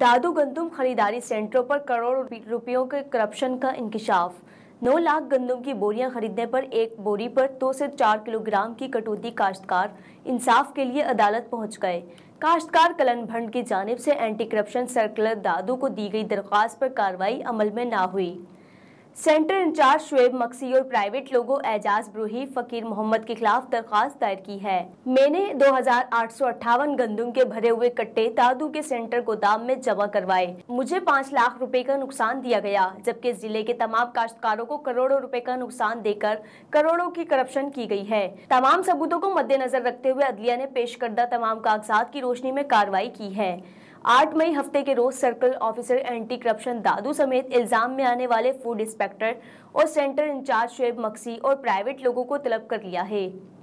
दादू गंदुम खरीदारी सेंटरों पर करोड़ रुपयों के करप्शन का इंकशाफ नौ लाख गंदुम की बोरियां खरीदने पर एक बोरी पर दो से चार किलोग्राम की कटौती काश्तकार इंसाफ के लिए अदालत पहुंच गए काश्तकार कलन भंड की जानब से एंटी करप्शन सर्कुलर दादू को दी गई दरख्वास्त पर कार्रवाई अमल में ना हुई सेंटर इंचार्ज शुएब मक्सी और प्राइवेट लोगो एजाज ब्रूही फकीर मोहम्मद के खिलाफ दरखास्त दायर की है मैंने दो गंदुम के भरे हुए कट्टे तादू के सेंटर गोदाम में जमा करवाए मुझे पाँच लाख रुपए का नुकसान दिया गया जबकि जिले के तमाम काश्तकारों को करोड़ों रुपए का नुकसान देकर करोड़ों की करप्शन की गई है तमाम सबूतों को मद्देनजर रखते हुए अदलिया ने पेश करदा तमाम कागजात की रोशनी में कार्रवाई की है आठ मई हफ्ते के रोज circle officer anti corruption Dadu समेत इल्जाम में आने वाले फूड इंस्पेक्टर और सेंटर इंचार्ज शेब मक्सी और प्राइवेट लोगों को तलब कर लिया है